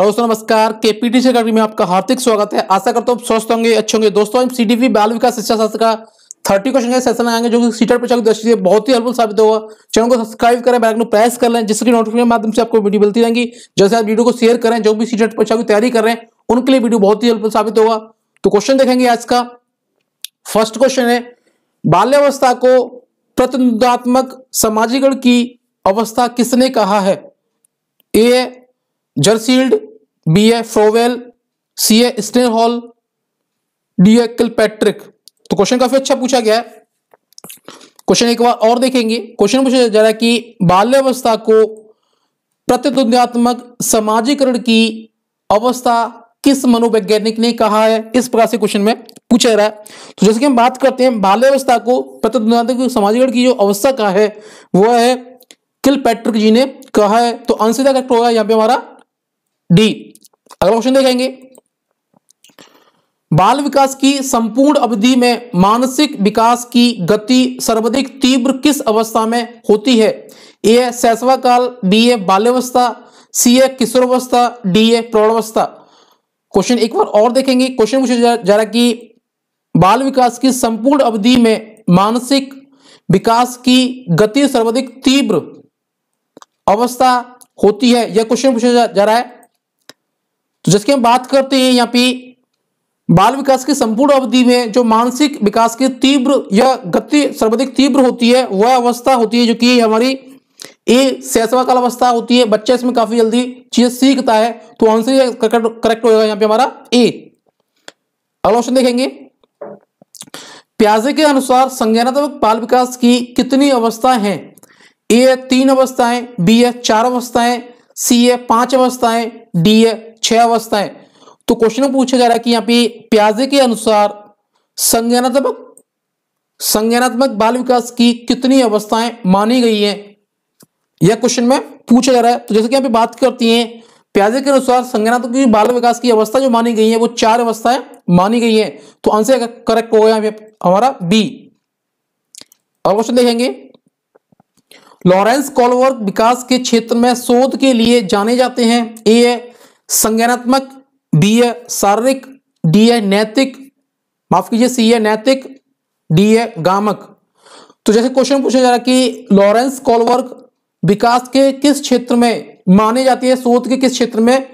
दोस्तों नमस्कार केपीटी से अकेडमी में आपका हार्दिक स्वागत है आशा करता हूँ स्वस्थ होंगे अच्छे होंगे दोस्तों हम सीडीपी बाल विकास शिक्षा शास्त्र का थर्टी क्वेश्चन का सेशन आएंगे जो कि सीटर परीक्षा की दृष्टि से बहुत ही हेल्पफुल साबित होगा चैनल को सब्सक्राइब करें बेल प्रेस कर लें जिसकी नोटिफिकेशन के माध्यम से आपको वीडियो मिलती रहेंगी जैसे आप वीडियो को शेयर करें जो भी सीटर परीक्षा की तैयारी कर रहे हैं उनके लिए वीडियो बहुत ही हेल्पफुल साबित होगा तो क्वेश्चन देखेंगे आज का फर्स्ट क्वेश्चन है बाल्यावस्था को प्रतिनिधात्मक समाजीकरण की अवस्था किसने कहा है A Jersild B A Froebel C A Snell Hall D A Kilpatrick तो क्वेश्चन काफी अच्छा पूछा गया है क्वेश्चन एक बार और देखेंगे क्वेश्चन पूछा जा रहा है कि बाल्यावस्था को प्रतिद्वंदात्मक समाजीकरण की अवस्था किस मनोवैज्ञानिक ने कहा है इस प्रकार से क्वेश्चन में पूछा जा रहा है तो जैसे कि हम बात करते हैं बाल्यावस्था को प्रतिद्वंदात्मक समाजीकरण की जो अवस्था का है वह है किल पैट्रिक जी ने कहा है तो आंसर का करेक्ट होगा यहाँ पे हमारा डी अगला क्वेश्चन देखेंगे बाल विकास की संपूर्ण अवधि में मानसिक विकास की गति सर्वाधिक तीव्र किस अवस्था में होती है ए सैसवा काल बी ए बाल्यवस्था सी ए किशोरावस्था डी ए प्रौढ़वस्था क्वेश्चन एक बार और देखेंगे क्वेश्चन पूछा जा, जा रहा कि बाल विकास की संपूर्ण अवधि में मानसिक विकास की गति सर्वाधिक तीव्र अवस्था होती है यह क्वेश्चन पूछा जा, जा रहा है तो जिसकी हम बात करते हैं यहाँ पे बाल विकास की संपूर्ण अवधि में जो मानसिक विकास की तीव्र या गति सर्वाधिक तीव्र होती है वह अवस्था होती है जो कि हमारी ए सैसवा काल अवस्था होती है बच्चा इसमें काफी जल्दी चीजें सीखता है तो आंसर करेक्ट होगा यहाँ पे हमारा ए अगला क्वेश्चन देखेंगे प्याजे के अनुसार संज्ञानात्मक बाल विकास की कितनी अवस्थाएं हैं ए है तीन अवस्थाएं बी है चार अवस्थाएं सी है पांच अवस्थाएं डी है छह अवस्थाएं तो क्वेश्चन पूछा जा रहा है कि यहाँ पे प्याजे के अनुसार संज्ञानात्मक संज्ञानात्मक बाल विकास की कितनी अवस्थाएं मानी गई हैं यह क्वेश्चन में पूछा जा रहा है तो जैसे कि यहाँ पे बात करती हैं प्याजे के अनुसार संज्ञानात्मक बाल विकास की अवस्था जो मानी गई है वो चार अवस्थाएं मानी गई है तो आंसर करेक्ट हो गया हमारा बी और क्वेश्चन देखेंगे लॉरेंस कॉलवर्क विकास के क्षेत्र में शोध के लिए जाने जाते हैं ए है संज्ञानात्मक बी ए शारीरिक डी है नैतिक माफ कीजिए सी ए नैतिक डी ए गामक तो जैसे क्वेश्चन पूछा जा रहा कि लॉरेंस कॉलवर्क विकास के किस क्षेत्र में माने जाती है शोध के किस क्षेत्र में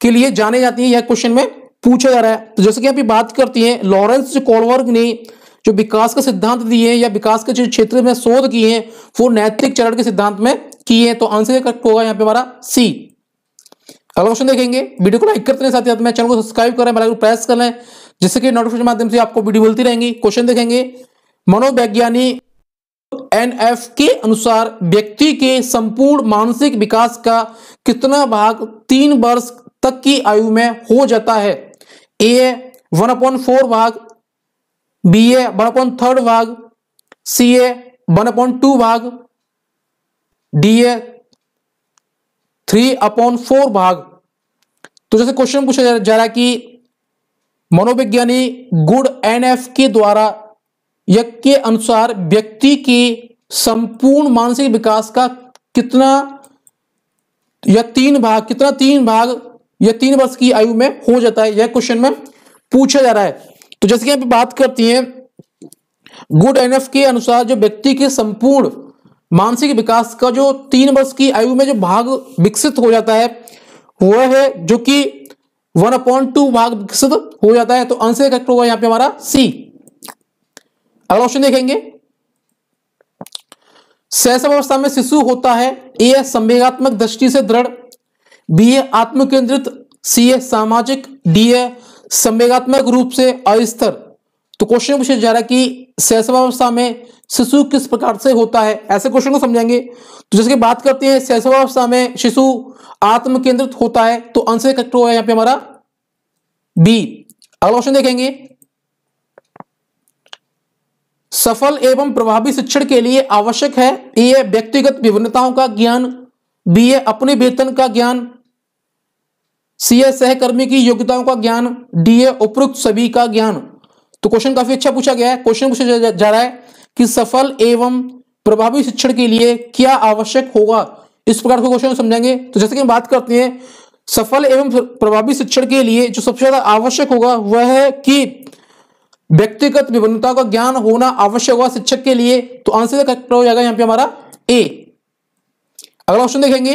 के लिए जाने जाती है यह क्वेश्चन में पूछा जा रहा है तो जैसे कि अभी बात करती है लॉरेंस कॉलवर्ग ने जो विकास का सिद्धांत दिए या विकास के क्षेत्र में शोध किए हैं वो नैतिक चरण के सिद्धांत में किए हैं तो आंसर करेक्ट होगा यहाँ पे हमारा सी अगला क्वेश्चन देखेंगे वीडियो को लाइक करते हैं साथ ही साथ मैं चैनल को सब्सक्राइब करें बेल आइकन प्रेस कर लें जिससे कि नोटिफिकेशन माध्यम से आपको वीडियो मिलती रहेंगी क्वेश्चन देखेंगे मनोवैज्ञानी एनएफ के अनुसार व्यक्ति के संपूर्ण मानसिक विकास का कितना भाग तीन वर्ष तक की आयु में हो जाता है ए वन अपॉइंट फोर भाग B A one upon third भाग C A one upon two भाग D A three upon four भाग तो जैसे क्वेश्चन पूछा जा रहा है कि मनोविज्ञानी गुड एनएफ के द्वारा यज्ञ के अनुसार व्यक्ति की संपूर्ण मानसिक विकास का कितना या तीन भाग कितना तीन भाग या तीन वर्ष की आयु में हो जाता है यह क्वेश्चन में पूछा जा रहा है तो जैसे कि आप बात करती हैं गुड एनएफ के अनुसार जो व्यक्ति के संपूर्ण मानसिक विकास का जो तीन वर्ष की आयु में जो भाग विकसित हो जाता है वह है जो कि वन अपॉइंट टू भाग विकसित हो जाता है तो आंसर करेक्ट होगा यहां पे हमारा सी अगला ऑप्शन देखेंगे सहसव अवस्था में शिशु होता है ए संवेगात्मक दृष्टि से दृढ़ बी ए आत्मकेंद्रित सी ए सामाजिक डी ए संवेगात्मक रूप से अस्थिर तो क्वेश्चन पूछा जा रहा है कि सहसवावस्था में शिशु किस प्रकार से होता है ऐसे क्वेश्चन को समझाएंगे तो जैसे बात करते हैं शैशवावस्था में शिशु आत्म केंद्रित होता है तो आंसर करेक्ट होगा यहां पे हमारा बी अगला क्वेश्चन देखेंगे सफल एवं प्रभावी शिक्षण के लिए आवश्यक है ए व्यक्तिगत विभिन्नताओं का ज्ञान बी ए अपने वेतन का ज्ञान सी ए सहकर्मी की योग्यताओं का ज्ञान डी ए उपरोक्त सभी का ज्ञान तो क्वेश्चन काफी अच्छा पूछा गया है क्वेश्चन पूछा जा, जा रहा है कि सफल एवं प्रभावी शिक्षण के लिए क्या आवश्यक होगा इस प्रकार के क्वेश्चन समझेंगे तो जैसे कि हम बात करते हैं सफल एवं प्रभावी शिक्षण के लिए जो सबसे ज्यादा आवश्यक होगा वह है कि व्यक्तिगत विभिन्नता का ज्ञान होना आवश्यक होगा शिक्षक के लिए तो आंसर करेक्ट हो जाएगा यहां पे हमारा ए अगला क्वेश्चन देखेंगे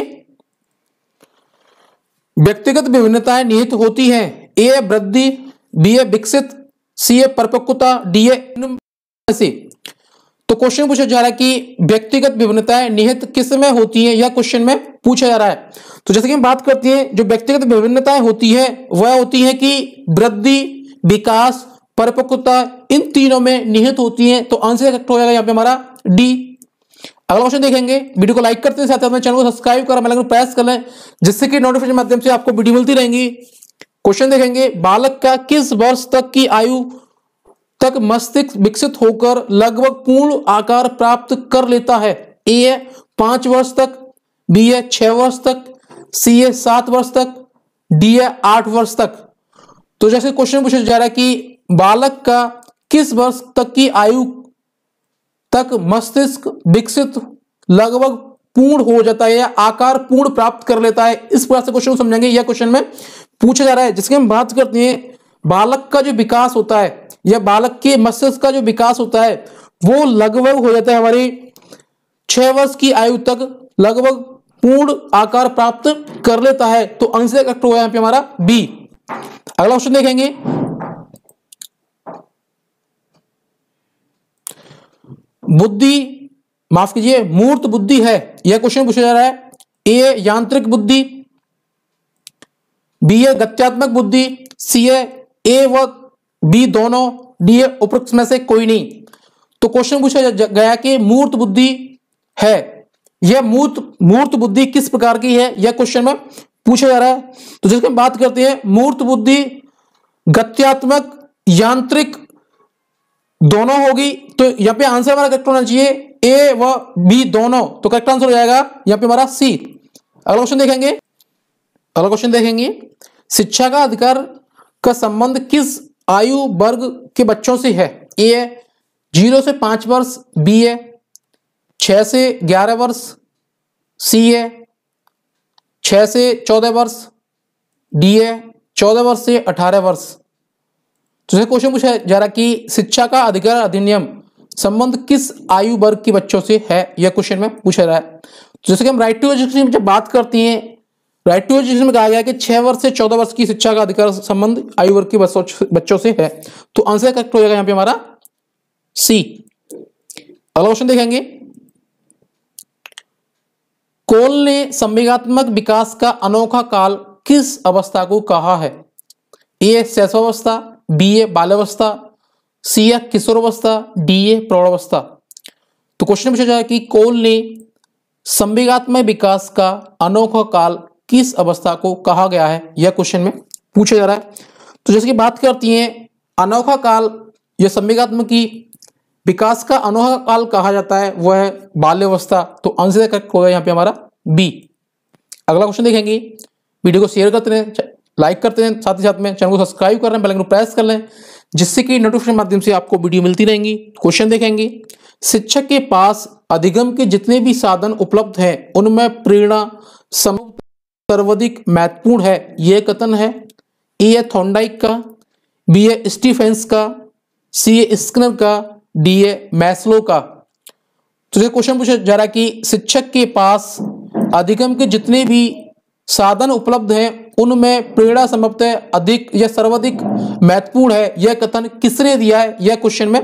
व्यक्तिगत विभिन्नताएं निहित होती हैं ए वृद्धि बी ए विकसित सीए परिपक्वता डीए से तो क्वेश्चन पूछा जा रहा है कि व्यक्तिगत विभिन्नताएं निहित किस में होती है यह क्वेश्चन में पूछा जा रहा है तो जैसे कि हम बात करते हैं जो व्यक्तिगत विभिन्नताएं होती है वह होती है कि वृद्धि विकास परिपक्वता इन तीनों में निहित होती है तो आंसर करेक्ट हो जाएगा यहाँ पे हमारा डी अगला क्वेश्चन देखेंगे वीडियो को लाइक करते हैं साथ ही अपने चैनल को सब्सक्राइब करें प्रेस कर लें जिससे कि नोटिफिकेशन माध्यम से आपको वीडियो मिलती रहेंगी क्वेश्चन देखेंगे बालक का किस वर्ष तक की आयु तक मस्तिष्क विकसित होकर लगभग पूर्ण आकार प्राप्त कर लेता है ए है पांच वर्ष तक बी है छह वर्ष तक सी है सात वर्ष तक डी है आठ वर्ष तक तो जैसे क्वेश्चन पूछा जा रहा है कि बालक का किस वर्ष तक की आयु तक मस्तिष्क विकसित लगभग पूर्ण हो जाता है या आकार पूर्ण प्राप्त कर लेता है इस प्रकार से क्वेश्चन समझेंगे यह क्वेश्चन में पूछा जा रहा है जिसकी हम बात करते हैं बालक का जो विकास होता है या बालक के मस्तिष्क का जो विकास होता है वो लगभग हो जाता है हमारी छह वर्ष की आयु तक लगभग पूर्ण आकार प्राप्त कर लेता है तो आंसर करेक्ट होगा यहां पे हमारा बी अगला क्वेश्चन देखेंगे बुद्धि माफ कीजिए मूर्त बुद्धि है यह क्वेश्चन पूछा जा रहा है ए यांत्रिक बुद्धि बी ए गत्यात्मक बुद्धि सी ए व बी दोनों डी ए उपरोक्त में से कोई नहीं तो क्वेश्चन पूछा गया कि मूर्त बुद्धि है यह मूर्त मूर्त बुद्धि किस प्रकार की है यह क्वेश्चन में पूछा जा रहा है तो जिसके हम बात करते हैं मूर्त बुद्धि गत्यात्मक यांत्रिक दोनों होगी तो यहां पे आंसर हमारा करेक्ट होना चाहिए ए व बी दोनों तो करेक्ट आंसर हो जाएगा यहां पे हमारा सी अगला क्वेश्चन देखेंगे अगला क्वेश्चन देखेंगे शिक्षा का अधिकार का संबंध किस आयु वर्ग के बच्चों से है ए है जीरो से पांच वर्ष बी है छह से ग्यारह वर्ष सी है छ से चौदह वर्ष डी है चौदह वर्ष से अठारह वर्ष तो क्वेश्चन पूछा जा रहा कि शिक्षा का अधिकार अधिनियम संबंध किस आयु वर्ग के बच्चों से है यह क्वेश्चन में पूछा रहा है तो जैसे कि हम राइट टू एजुकेशन जब बात करते हैं राइट टू एजुकेशन में कहा गया कि छह वर्ष से चौदह वर्ष की शिक्षा का अधिकार संबंध आयु वर्ग के बच्चों से है तो आंसर करेक्ट हो जाएगा यहाँ पे हमारा सी अगला क्वेश्चन देखेंगे कोल ने संवेगात्मक विकास का अनोखा काल किस अवस्था को कहा है ए शैशवावस्था बी ए बाल्यावस्था सी ए किशोरावस्था डी ए प्रौढ़वस्था तो क्वेश्चन पूछा जाए कि कोल ने संवेगात्मक विकास का अनोखा काल किस अवस्था को कहा गया है यह क्वेश्चन में पूछा जा रहा है तो जैसे कि बात करती है अनोखा काल यह सम्यगात्म की विकास का अनोखा काल कहा जाता है वह है बाल्यवस्था तो आंसर करेक्ट होगा यहाँ पे हमारा बी अगला क्वेश्चन देखेंगे वीडियो को शेयर करते रहें लाइक करते हैं साथ ही साथ में चैनल को सब्सक्राइब कर रहे हैं बेलाइन को प्रेस कर लें जिससे कि नोटिफिकेशन माध्यम से आपको वीडियो मिलती रहेंगी क्वेश्चन देखेंगे शिक्षक के पास अधिगम के जितने भी साधन उपलब्ध हैं उनमें प्रेरणा समुद्र सर्वाधिक महत्वपूर्ण है यह कथन है ए ए थोंडाइक का बी ए स्टीफेंस का सी ए स्कनर का डी ए मैस्लो का तो ये क्वेश्चन पूछा जा रहा कि शिक्षक के पास अधिगम के जितने भी साधन उपलब्ध हैं उनमें प्रेरणा संभवतः अधिक या सर्वाधिक महत्वपूर्ण है यह कथन किसने दिया है यह क्वेश्चन में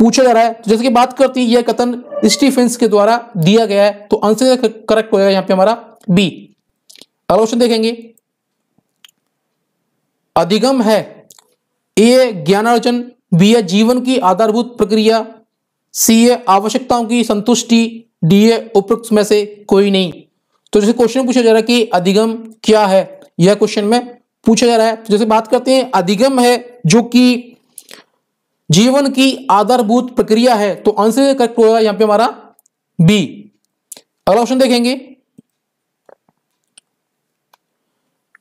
पूछा जा रहा है तो जैसे कि बात करती है यह कथन स्टीफेंस के द्वारा दिया गया है तो आंसर करेक्ट हो जाएगा यहाँ पे हमारा बी अगला क्वेश्चन देखेंगे अधिगम है ए ज्ञानार्जन बी ए जीवन की आधारभूत प्रक्रिया सी ए आवश्यकताओं की संतुष्टि डी ए उपरोक्त में से कोई नहीं तो जैसे क्वेश्चन पूछा जा रहा है कि अधिगम क्या है यह क्वेश्चन में पूछा जा रहा है तो जैसे बात करते हैं अधिगम है जो कि जीवन की आधारभूत प्रक्रिया है तो आंसर करेक्ट होगा यहां पे हमारा बी अगला ऑप्शन देखेंगे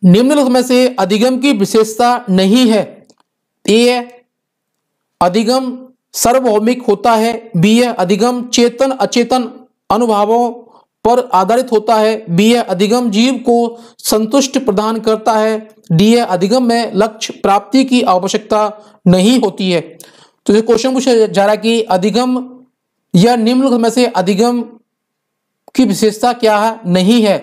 निम्नलिखित में से अधिगम की विशेषता नहीं है ए अधिगम सार्वभौमिक होता है बी ए अधिगम चेतन अचेतन अनुभावों पर आधारित होता है बी ए अधिगम जीव को संतुष्ट प्रदान करता है डी ए अधिगम में लक्ष्य प्राप्ति की आवश्यकता नहीं होती है तो ये क्वेश्चन पूछा जा रहा है कि अधिगम या निम्नलिखित में से अधिगम की विशेषता क्या है नहीं है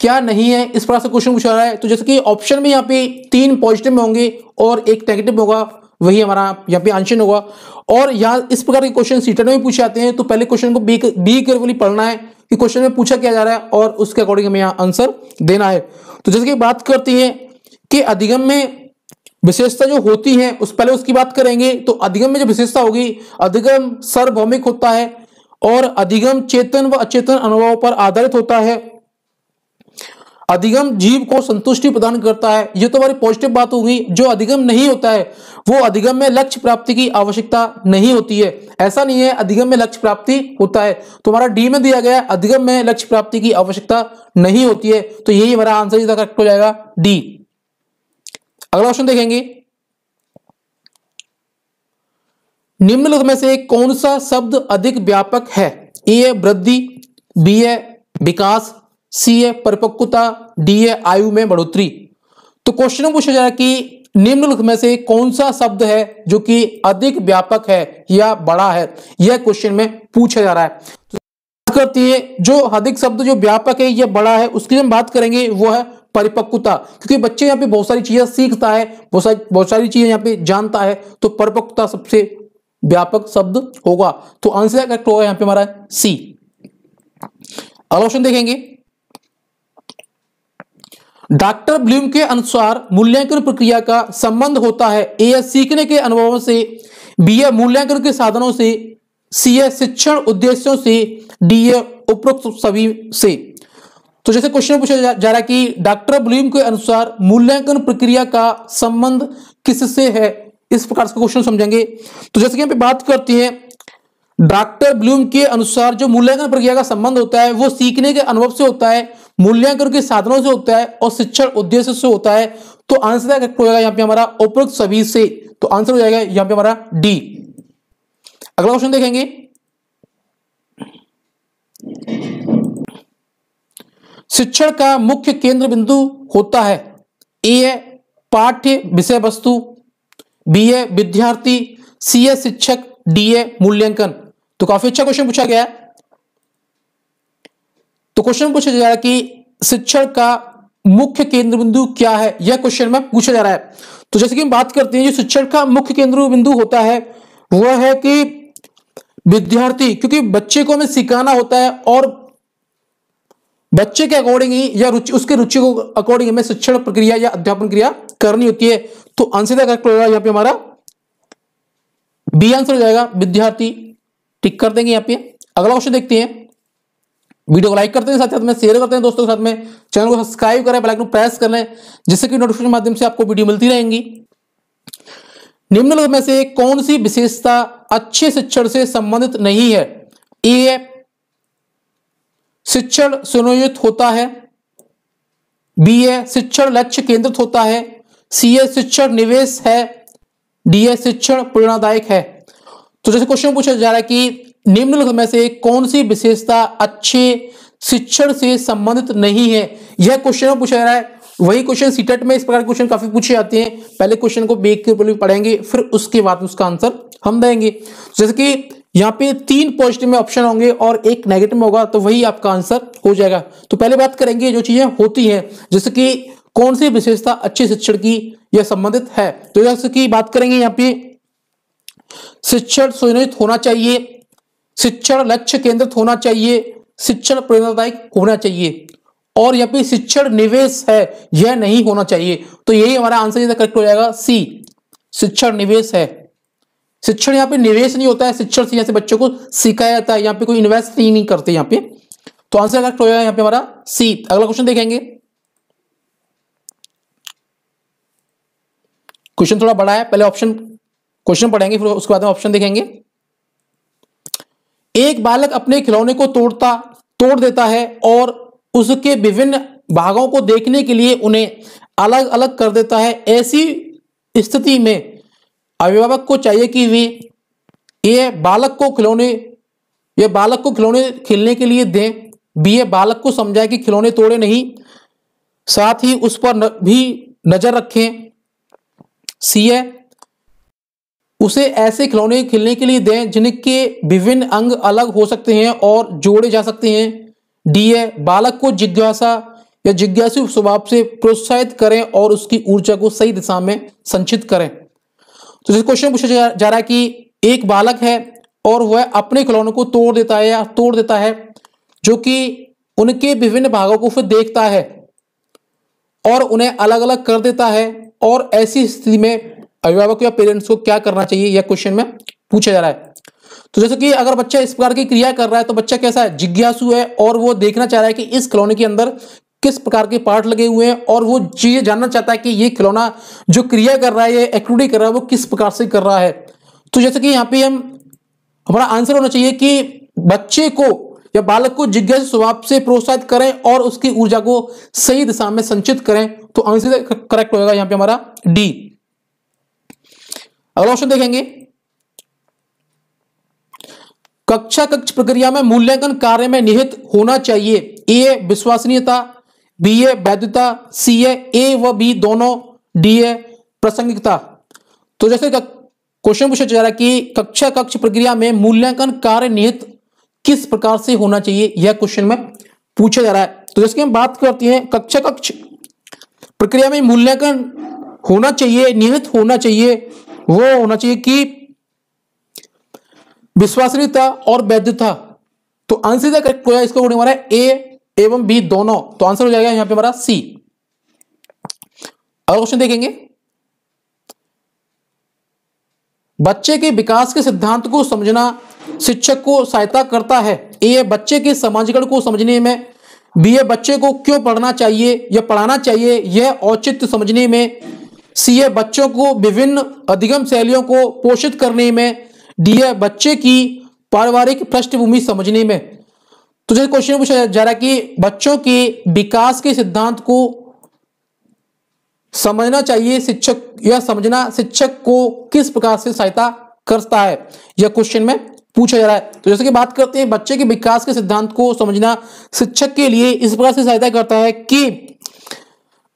क्या नहीं है इस प्रकार से क्वेश्चन पूछा रहा है तो जैसे कि ऑप्शन में यहाँ पे तीन पॉजिटिव में होंगे और एक नेगेटिव होगा वही हमारा यहाँ पे आंशन होगा और यहाँ इस प्रकार के क्वेश्चन सीटेड में पूछे जाते हैं तो पहले क्वेश्चन को बी बी केयरफुली पढ़ना है कि क्वेश्चन में पूछा क्या जा रहा है और उसके अकॉर्डिंग हमें यहाँ आंसर देना है तो जैसे कि बात करती है कि अधिगम में विशेषता जो होती है उस पहले उसकी बात करेंगे तो अधिगम में जो विशेषता होगी अधिगम सार्वभौमिक होता है और अधिगम चेतन व अचेतन अनुभव पर आधारित होता है अधिगम जीव को संतुष्टि प्रदान करता है ये तो हमारी पॉजिटिव बात होगी जो अधिगम नहीं होता है वो अधिगम में लक्ष्य प्राप्ति की आवश्यकता नहीं होती है ऐसा नहीं है अधिगम में लक्ष्य प्राप्ति होता है तुम्हारा डी में दिया गया अधिगम में लक्ष्य प्राप्ति की आवश्यकता नहीं होती है तो यही हमारा आंसर इसका करेक्ट हो जाएगा डी अगला क्वेश्चन देखेंगे निम्नलिखित में से कौन सा शब्द अधिक व्यापक है ए है वृद्धि बी है विकास सी है परिपक्वता डी है आयु में बढ़ोतरी तो क्वेश्चन पूछा जाए कि निम्नलिखित में से कौन सा शब्द है जो कि अधिक व्यापक है या बड़ा है यह क्वेश्चन में पूछा जा रहा है तो करती है जो अधिक शब्द जो व्यापक है या बड़ा है उसकी हम बात करेंगे वो है परिपक्वता क्योंकि बच्चे यहाँ पे बहुत सारी चीजें सीखता है बहुत सारी बहुत सारी चीजें यहाँ पे जानता है तो परिपक्वता सबसे व्यापक शब्द होगा तो आंसर करेक्ट होगा यहाँ पे हमारा सी अगला क्वेश्चन देखेंगे डॉक्टर ब्लूम के अनुसार मूल्यांकन प्रक्रिया का संबंध होता है ए सीखने के अनुभवों से बी ए मूल्यांकन के साधनों से सी शिक्षण उद्देश्यों से डी उपरोक्त सभी से तो जैसे क्वेश्चन पूछा जा, जा रहा है कि डॉक्टर ब्लूम के अनुसार मूल्यांकन प्रक्रिया का संबंध किससे है इस प्रकार से क्वेश्चन समझेंगे तो जैसे कि हम बात करते हैं डॉक्टर ब्लूम के अनुसार जो मूल्यांकन प्रक्रिया का संबंध होता है वो सीखने के अनुभव से होता है मूल्यांकन के साधनों से होता है और शिक्षण उद्देश्य से होता है तो आंसर हो जाएगा यहाँ पे हमारा उपरोक्त सभी से तो आंसर हो जाएगा यहाँ पे हमारा डी अगला क्वेश्चन देखेंगे शिक्षण का मुख्य केंद्र बिंदु होता है ए है पाठ्य विषय वस्तु बी है विद्यार्थी सी है शिक्षक डी है मूल्यांकन तो काफी अच्छा क्वेश्चन पूछा गया है तो क्वेश्चन पूछा जा रहा है कि शिक्षण का मुख्य केंद्र बिंदु क्या है यह क्वेश्चन में पूछा जा रहा है तो जैसे कि हम बात करते हैं जो शिक्षण का मुख्य केंद्र बिंदु होता है वह है कि विद्यार्थी क्योंकि बच्चे को हमें सिखाना होता है और बच्चे के अकॉर्डिंग ही या रुचि उसके रुचि को अकॉर्डिंग हमें शिक्षण प्रक्रिया या अध्यापन क्रिया करनी होती है तो आंसर करेक्ट होगा यहाँ पे हमारा बी आंसर हो जाएगा विद्यार्थी टिक कर देंगे यहाँ पे अगला क्वेश्चन देखते हैं वीडियो को लाइक करते हैं साथ साथ में शेयर करते हैं दोस्तों के साथ में चैनल को सब्सक्राइब करें बेलाइकन प्रेस कर लें जिससे कि नोटिफिकेशन माध्यम से आपको वीडियो मिलती रहेंगी निम्नलिखित में से कौन सी विशेषता अच्छे शिक्षण से संबंधित नहीं है ए शिक्षण सुनियोजित होता है बी ए शिक्षण लक्ष्य केंद्रित होता है सी ए शिक्षण निवेश है डी ए शिक्षण प्रेरणादायक है तो जैसे क्वेश्चन पूछा जा रहा है कि निम्नलिखित में से कौन सी विशेषता अच्छे शिक्षण से संबंधित नहीं है यह क्वेश्चन पूछा जा रहा है वही क्वेश्चन सीटेट e में इस प्रकार के क्वेश्चन काफी पूछे जाते हैं पहले क्वेश्चन को बेक के ऊपर पढ़ेंगे फिर उसके बाद उसका आंसर हम देंगे जैसे कि यहाँ पे तीन पॉजिटिव में ऑप्शन होंगे और एक नेगेटिव होगा तो वही आपका आंसर हो जाएगा तो पहले बात करेंगे जो चीजें होती हैं जैसे कि कौन सी विशेषता अच्छे शिक्षण की यह संबंधित है तो जैसे कि बात करेंगे यहाँ पे शिक्षण सुनियोजित होना चाहिए शिक्षण लक्ष्य केंद्रित होना चाहिए शिक्षण प्रेरणादायक होना चाहिए और यहाँ पे शिक्षण निवेश है यह नहीं होना चाहिए तो यही हमारा आंसर करेक्ट हो जाएगा सी शिक्षण निवेश है शिक्षण यहाँ पे निवेश नहीं होता है शिक्षण से यहाँ से बच्चों को सिखाया जाता है यहाँ पे कोई इन्वेस्ट नहीं, नहीं करते यहाँ पे तो आंसर करेक्ट हो जाएगा यहाँ पे हमारा सी अगला क्वेश्चन देखेंगे क्वेश्चन थोड़ा बड़ा है पहले ऑप्शन क्वेश्चन पढ़ेंगे फिर उसके बाद में ऑप्शन देखेंगे एक बालक अपने खिलौने को तोड़ता तोड़ देता है और उसके विभिन्न भागों को देखने के लिए उन्हें अलग अलग कर देता है ऐसी स्थिति में अभिभावक को चाहिए कि वे ये बालक को खिलौने ये बालक को खिलौने खेलने के लिए दें भी ये बालक को समझाए कि खिलौने तोड़े नहीं साथ ही उस पर न, भी नजर रखें सी है उसे ऐसे खिलौने खेलने के लिए दें जिनके विभिन्न अंग अलग हो सकते हैं और जोड़े जा सकते हैं डी है बालक को जिज्ञासा या जिज्ञासु स्वभाव से प्रोत्साहित करें और उसकी ऊर्जा को सही दिशा में संचित करें तो जैसे क्वेश्चन पूछा जा, जा रहा है कि एक बालक है और वह अपने खिलौनों को तोड़ देता है या तोड़ देता है जो कि उनके विभिन्न भागों को फिर देखता है और उन्हें अलग अलग कर देता है और ऐसी स्थिति में अभिभावक या पेरेंट्स को क्या करना चाहिए यह क्वेश्चन में पूछा जा रहा है तो जैसे कि अगर बच्चा इस प्रकार की क्रिया कर रहा है तो बच्चा कैसा है जिज्ञासु है और वो देखना चाह रहा है कि इस खिलौने के अंदर किस प्रकार के पार्ट लगे हुए हैं और वो ये जानना चाहता है कि ये खिलौना जो क्रिया कर रहा है ये एक्टिविटी कर रहा है वो किस प्रकार से कर रहा है तो जैसे कि यहाँ पे हम हमारा आंसर होना चाहिए कि बच्चे को या बालक को जिज्ञास स्वभाव से प्रोत्साहित करें और उसकी ऊर्जा को सही दिशा में संचित करें तो आंसर करेक्ट होगा यहाँ पे हमारा डी अगला ऑप्शन देखेंगे कक्षा कक्ष प्रक्रिया में मूल्यांकन कार्य में निहित होना चाहिए ए विश्वसनीयता बी ए वैधता सी ए व बी दोनों डी ए प्रासंगिकता तो जैसे क्वेश्चन पूछा जा रहा है कि कक्षा कक्ष प्रक्रिया में मूल्यांकन कार्य निहित किस प्रकार से होना चाहिए यह क्वेश्चन में पूछा जा रहा है तो जैसे हम बात करते हैं कक्षा कक्ष प्रक्रिया में मूल्यांकन होना चाहिए निहित होना चाहिए वो होना चाहिए कि विश्वसनीयता और वैधता तो आंसर इज करेक्ट होगा इसका गुण हमारा ए एवं बी दोनों तो आंसर हो जाएगा यहां पे हमारा सी अगला क्वेश्चन देखेंगे बच्चे के विकास के सिद्धांत को समझना शिक्षक को सहायता करता है ए बच्चे के समाजीकरण को समझने में बी ए बच्चे को क्यों पढ़ना चाहिए या पढ़ाना चाहिए यह औचित्य समझने में सीए बच्चों को विभिन्न अधिगम शैलियों को पोषित करने में डीए बच्चे की पारिवारिक पृष्ठभूमि समझने में तो जैसे क्वेश्चन पूछा जा रहा है कि बच्चों के विकास के सिद्धांत को समझना चाहिए शिक्षक या समझना शिक्षक को किस प्रकार से सहायता करता है यह क्वेश्चन में पूछा जा रहा है तो जैसे कि बात करते हैं बच्चे के विकास के सिद्धांत को समझना शिक्षक के लिए इस प्रकार से सहायता करता है कि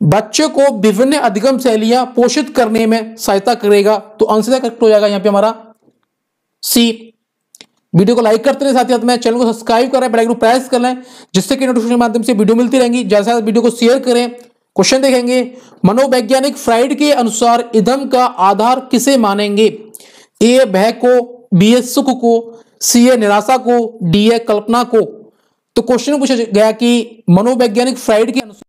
बच्चे को विभिन्न अधिगम शैलियां पोषित करने में सहायता करेगा तो आंसर करेक्ट हो जाएगा यहां पे हमारा सी वीडियो को लाइक करते रहे साथ ही साथ में चैनल को सब्सक्राइब करें बेल आइकन प्रेस कर लें जिससे कि नोटिफिकेशन के माध्यम से वीडियो मिलती रहेंगी ज्यादा वीडियो को शेयर करें क्वेश्चन देखेंगे मनोवैज्ञानिक फ्राइड के अनुसार इधम का आधार किसे मानेंगे ए भय को बी ए सुख को सी ए निराशा को डी ए कल्पना को तो क्वेश्चन पूछा गया कि मनोवैज्ञानिक फ्राइड के अनुसार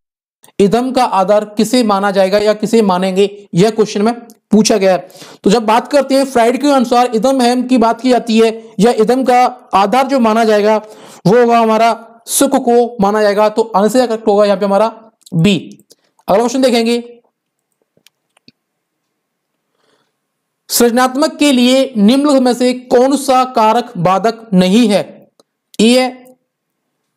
इदम का आधार किसे माना जाएगा या किसे मानेंगे यह क्वेश्चन में पूछा गया है तो जब बात करते हैं फ्राइड के अनुसार इदम हेम की बात की जाती है या इदम का आधार जो माना जाएगा वो होगा हमारा सुख को माना जाएगा तो आंसर करेक्ट होगा यहां पे हमारा बी अगला क्वेश्चन देखेंगे सृजनात्मक के लिए निम्नलिखित में से कौन सा कारक बाधक नहीं है ए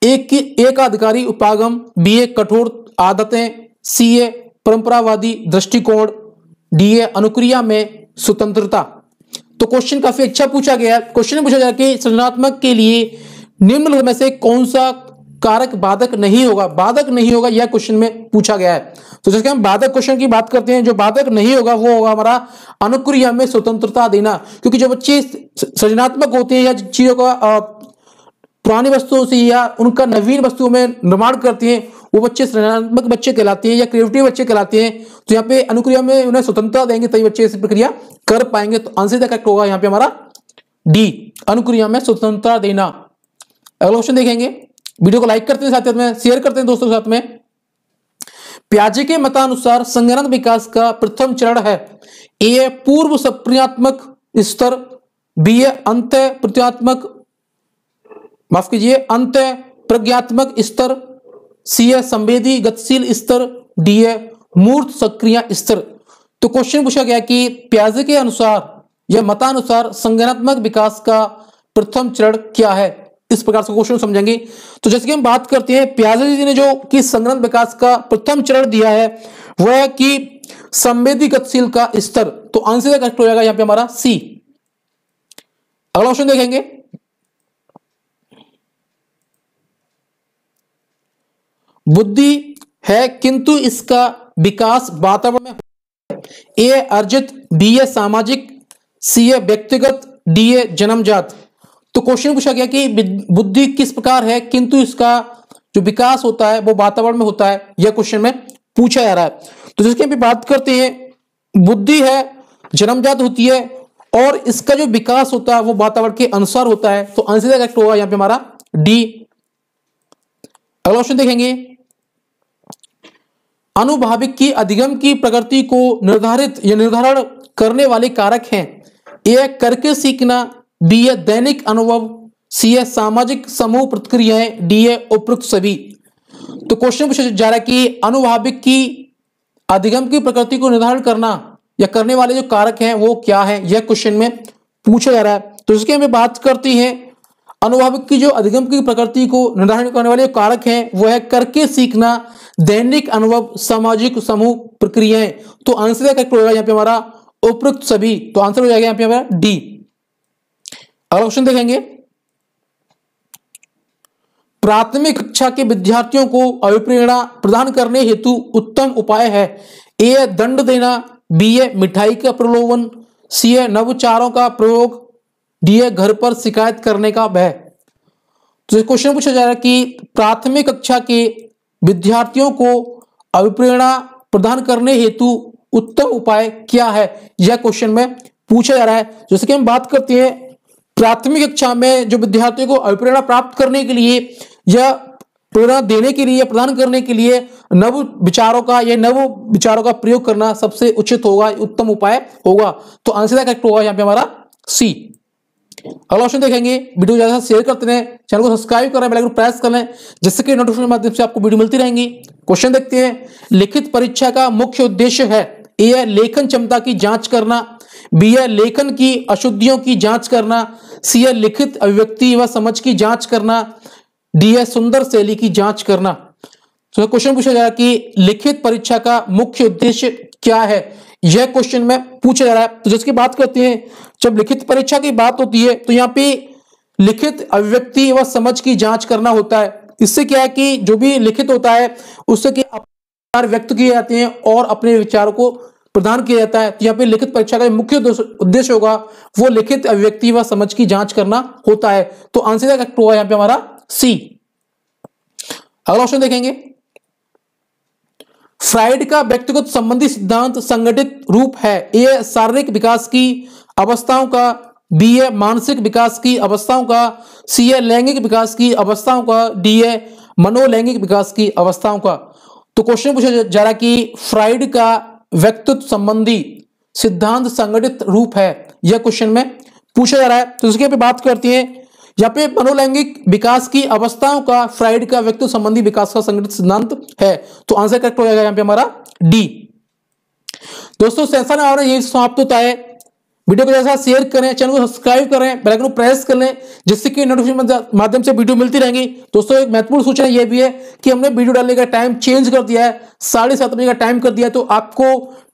एक, एक अधिकारी उपागम बी एक कठोर आदतें सीए परंपरावादी दृष्टिकोण डीए अनुक्रिया में स्वतंत्रता तो क्वेश्चन काफी अच्छा पूछा गया क्वेश्चन पूछा गया कि सृजनात्मक के लिए निम्न में से कौन सा कारक बाधक नहीं होगा बाधक नहीं होगा यह क्वेश्चन में पूछा गया है तो जैसे हम बाधक क्वेश्चन की बात करते हैं जो बाधक नहीं होगा वो होगा हमारा अनुक्रिया में स्वतंत्रता देना क्योंकि जो बच्चे सृजनात्मक होते हैं या चीजों का पुरानी वस्तुओं से या उनका नवीन वस्तुओं में निर्माण करते हैं वो बच्चे सृजनात्मक बच्चे कहलाते हैं या क्रिएटिव बच्चे कहलाते हैं तो यहाँ पे अनुक्रिया में उन्हें स्वतंत्रता देंगे तभी बच्चे इस प्रक्रिया कर पाएंगे तो आंसर क्या करेक्ट होगा यहाँ पे हमारा डी अनुक्रिया में स्वतंत्रता देना अगला क्वेश्चन देखेंगे वीडियो को लाइक करते हैं साथ में शेयर करते हैं दोस्तों के साथ में प्याजे के मतानुसार संगठन विकास का प्रथम चरण है ए पूर्व सप्रियात्मक स्तर बी ए अंत प्रत्यात्मक माफ कीजिए अंत प्रज्ञात्मक स्तर सी है संवेदी गतिशील स्तर डी है मूर्त सक्रिय स्तर तो क्वेश्चन पूछा गया कि प्याजे के अनुसार या मतानुसार संगठनात्मक विकास का प्रथम चरण क्या है इस प्रकार से क्वेश्चन समझेंगे तो जैसे कि हम बात करते हैं प्याजे जी ने जो कि संगठन विकास का प्रथम चरण दिया है वह है कि संवेदी गतिशील का स्तर तो आंसर हो जाएगा यहां पे हमारा सी अगला क्वेश्चन देखेंगे बुद्धि है किंतु इसका विकास वातावरण में ए अर्जित बी ए सामाजिक सी ए व्यक्तिगत डी ए जन्मजात तो क्वेश्चन पूछा गया कि बुद्धि किस प्रकार है किंतु इसका जो विकास होता है वो वातावरण में होता है यह क्वेश्चन में पूछा जा रहा है तो जिसकी हम बात करते हैं बुद्धि है जन्मजात होती है और इसका जो विकास होता है वो वातावरण के अनुसार होता है तो आंसर होगा यहां पे हमारा डी अगला क्वेश्चन देखेंगे अनुभाविक की अधिगम की प्रगति को निर्धारित या निर्धारण करने वाले कारक हैं ए करके सीखना बी ए दैनिक अनुभव सी ए सामाजिक समूह प्रतिक्रियाएं डी ए उपयुक्त सभी तो क्वेश्चन पूछा जा रहा है कि अनुभाविक की अधिगम की प्रकृति को निर्धारण करना या करने वाले जो कारक हैं वो क्या है यह क्वेश्चन में पूछा जा रहा है तो इसके हमें बात करती है अनुभाविक की जो अधिगम की प्रकृति को निर्धारण करने वाले कारक हैं वो है करके सीखना दैनिक अनुभव सामाजिक समूह प्रक्रियाएं तो आंसर करेक्ट हो जाएगा यहाँ पे हमारा उपयुक्त सभी तो आंसर हो जाएगा यहाँ पे हमारा डी अगला क्वेश्चन देखेंगे प्राथमिक कक्षा के विद्यार्थियों को अभिप्रेरणा प्रदान करने हेतु उत्तम उपाय है ए दंड देना बी ए मिठाई का प्रलोभन सी ए नवचारों का प्रयोग दिए घर पर शिकायत करने का भय तो क्वेश्चन पूछा जा रहा है कि प्राथमिक कक्षा के विद्यार्थियों को अभिप्रेरणा प्रदान करने हेतु उत्तम उपाय क्या है यह क्वेश्चन में पूछा जा रहा है जैसे कि हम बात करते हैं प्राथमिक कक्षा में जो विद्यार्थियों को अभिप्रेरणा प्राप्त करने के लिए या प्रेरणा देने के लिए प्रदान करने के लिए नव विचारों का या नव विचारों का प्रयोग करना सबसे उचित होगा उत्तम उपाय होगा तो आंसर करेक्ट होगा यहाँ पे हमारा सी अगला ऑप्शन देखेंगे वीडियो ज्यादा शेयर करते रहे चैनल को सब्सक्राइब करें बेल आइकन प्रेस करें जिससे कि नोटिफिकेशन माध्यम से आपको वीडियो मिलती रहेंगी क्वेश्चन देखते हैं लिखित परीक्षा का मुख्य उद्देश्य है ए है लेखन क्षमता की जांच करना बी है लेखन की अशुद्धियों की जांच करना सी है लिखित अभिव्यक्ति व समझ की जांच करना डी है सुंदर शैली की जांच करना तो क्वेश्चन पूछा जाएगा कि लिखित परीक्षा का मुख्य उद्देश्य क्या है यह क्वेश्चन में पूछा जा रहा है तो जिसकी बात करते हैं जब लिखित परीक्षा की बात होती है तो यहाँ पे लिखित अभिव्यक्ति व समझ की जांच करना होता है इससे क्या है कि जो भी लिखित होता है उससे विचार व्यक्त किए जाते हैं और अपने विचार को प्रदान किया जाता है तो यहाँ पे लिखित परीक्षा का मुख्य उद्देश्य होगा वो लिखित अभिव्यक्ति व समझ की जांच करना होता है तो आंसर होगा यहाँ पे हमारा सी अगला क्वेश्चन देखेंगे फ्राइड का व्यक्तिगत संबंधी सिद्धांत संगठित रूप है ए शारीरिक विकास की अवस्थाओं का बी ए मानसिक विकास की अवस्थाओं का सी ए लैंगिक विकास की अवस्थाओं का डी ए मनोलैंगिक विकास की अवस्थाओं का तो क्वेश्चन पूछा जा रहा कि फ्राइड का व्यक्तित्व संबंधी सिद्धांत संगठित रूप है यह क्वेश्चन में पूछा जा रहा है तो इसके पे बात करती है यहाँ पे मनोलैंगिक विकास की अवस्थाओं का फ्राइड का व्यक्ति संबंधी विकास का संगठित सिद्धांत है तो आंसर करेक्ट हो जाएगा यहां पे हमारा डी दोस्तों सेंसर और ये समाप्त होता है वीडियो को जैसा शेयर करें चैनल को सब्सक्राइब करें बेल आइकन को प्रेस कर लें जिससे कि नोटिफिकेशन माध्यम से वीडियो मिलती रहेंगी दोस्तों एक महत्वपूर्ण सूचना यह भी है कि हमने वीडियो डालने का टाइम चेंज कर दिया है साढ़े सात बजे का टाइम कर दिया है तो आपको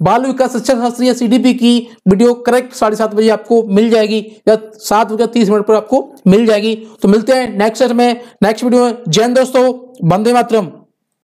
बाल विकास शिक्षा शास्त्री या सीडीपी की वीडियो करेक्ट साढ़े सात बजे आपको मिल जाएगी या सात बजे तीस मिनट पर आपको मिल जाएगी तो मिलते हैं नेक्स्ट में नेक्स्ट वीडियो में जैन दोस्तों बंदे मातरम